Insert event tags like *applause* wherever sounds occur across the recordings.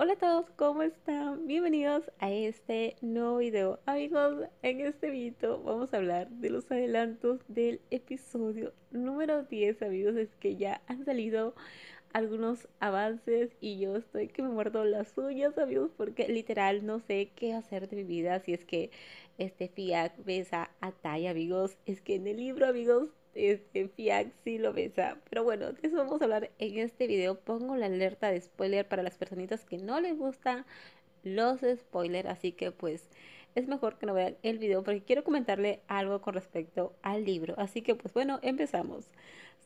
Hola a todos, ¿cómo están? Bienvenidos a este nuevo video. Amigos, en este video vamos a hablar de los adelantos del episodio número 10, amigos. Es que ya han salido algunos avances y yo estoy que me muerdo las uñas, amigos, porque literal no sé qué hacer de mi vida si es que este Fiac besa a Tai, amigos. Es que en el libro, amigos, este, sí lo besa. Pero bueno, de eso vamos a hablar en este video. Pongo la alerta de spoiler para las personitas que no les gustan los spoilers, así que pues es mejor que no vean el video porque quiero comentarle algo con respecto al libro. Así que pues bueno, empezamos.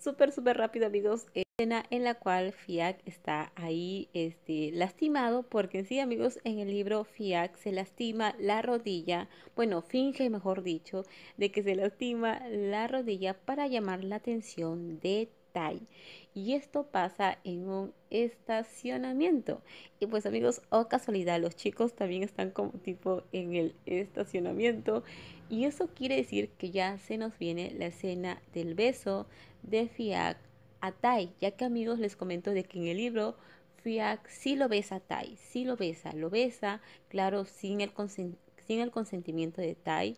Súper, súper rápido amigos en la cual Fiac está ahí este, lastimado, porque en sí, amigos, en el libro Fiac se lastima la rodilla, bueno, finge, mejor dicho, de que se lastima la rodilla para llamar la atención de Tai. Y esto pasa en un estacionamiento. Y pues amigos, o oh, casualidad, los chicos también están como tipo en el estacionamiento. Y eso quiere decir que ya se nos viene la escena del beso de Fiac a Tai, ya que amigos les comento de que en el libro Fiac sí lo besa a Tai, sí lo besa, lo besa, claro, sin el, sin el consentimiento de Tai.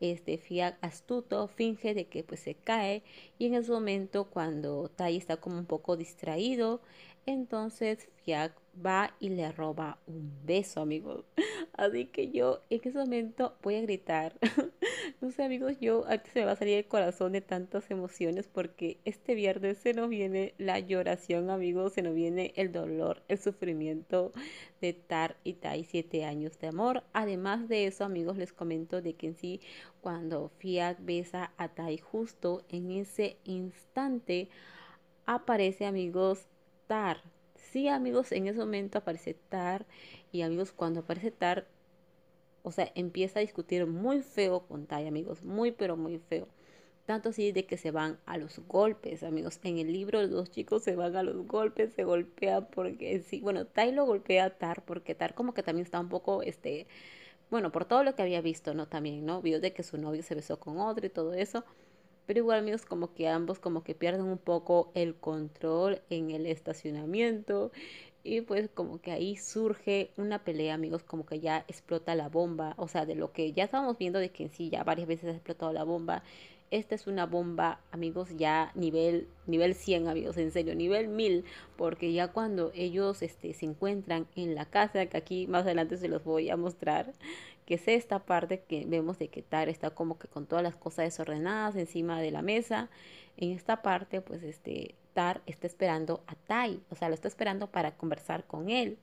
Este Fiac astuto finge de que pues se cae y en ese momento cuando Tai está como un poco distraído, entonces Fiac va y le roba un beso, amigos. *laughs* Así que yo en ese momento voy a gritar *laughs* No amigos, yo se me va a salir el corazón de tantas emociones porque este viernes se nos viene la lloración, amigos, se nos viene el dolor, el sufrimiento de Tar y Tai, siete años de amor. Además de eso, amigos, les comento de que en sí, cuando Fiat besa a Tai justo en ese instante, aparece, amigos, Tar. Sí, amigos, en ese momento aparece Tar y amigos, cuando aparece Tar, o sea, empieza a discutir muy feo con Tai, amigos, muy pero muy feo. Tanto así de que se van a los golpes, amigos. En el libro los dos chicos se van a los golpes, se golpean porque sí, bueno, Tai lo golpea a Tar porque Tar como que también está un poco, este, bueno, por todo lo que había visto, ¿no? También, ¿no? Vio de que su novio se besó con otro y todo eso. Pero igual, amigos, como que ambos como que pierden un poco el control en el estacionamiento y pues como que ahí surge una pelea, amigos, como que ya explota la bomba. O sea, de lo que ya estábamos viendo de que en sí ya varias veces ha explotado la bomba. Esta es una bomba, amigos, ya nivel, nivel 100, amigos, en serio, nivel 1000. Porque ya cuando ellos este, se encuentran en la casa, que aquí más adelante se los voy a mostrar, que es esta parte que vemos de que Tar está como que con todas las cosas desordenadas encima de la mesa. En esta parte, pues este, Tar está esperando a Tai, o sea, lo está esperando para conversar con él.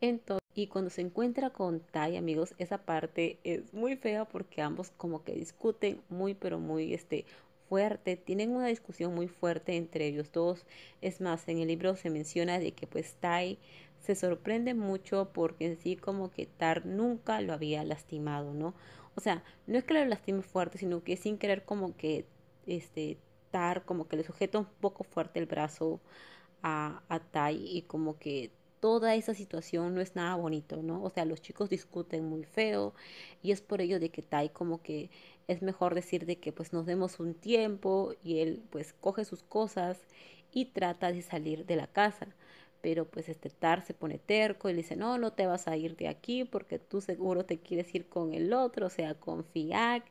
Entonces, y cuando se encuentra con Tai, amigos, esa parte es muy fea porque ambos como que discuten muy, pero muy, este, fuerte, tienen una discusión muy fuerte entre ellos dos. Es más, en el libro se menciona de que pues Tai se sorprende mucho porque en sí como que Tar nunca lo había lastimado, ¿no? O sea, no es que lo lastime fuerte, sino que sin querer como que este como que le sujeta un poco fuerte el brazo a, a Tai y como que toda esa situación no es nada bonito, ¿no? O sea, los chicos discuten muy feo y es por ello de que Tai como que es mejor decir de que pues nos demos un tiempo y él pues coge sus cosas y trata de salir de la casa. Pero pues este Tar se pone terco y le dice, no, no te vas a ir de aquí porque tú seguro te quieres ir con el otro, o sea, con Fiac,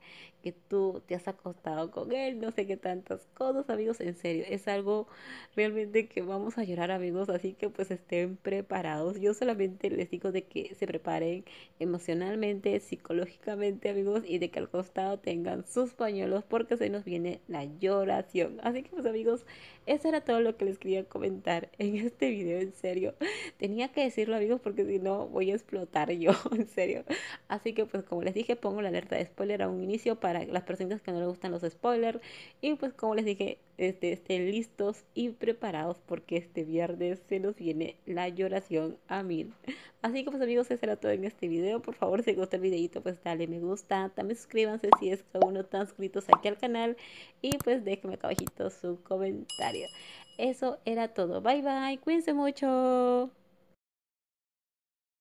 que tú te has acostado con él, no sé qué tantas cosas, amigos, en serio, es algo realmente que vamos a llorar, amigos, así que pues estén preparados. Yo solamente les digo de que se preparen emocionalmente, psicológicamente, amigos, y de que al costado tengan sus pañuelos porque se nos viene la lloración. Así que pues amigos, eso era todo lo que les quería comentar en este video, en serio. Tenía que decirlo, amigos, porque si no voy a explotar yo, *laughs* en serio. Así que pues como les dije, pongo la alerta de spoiler a un inicio para las personas que no les gustan los spoilers. Y pues como les dije, este, estén listos y preparados porque este viernes se nos viene la lloración a mil. Así que pues amigos, eso era todo en este video. Por favor, si les el videito, pues dale me gusta. También suscríbanse si es que aún no están suscritos aquí al canal. Y pues déjenme acá abajito su comentario. Eso era todo. Bye bye. Cuídense mucho.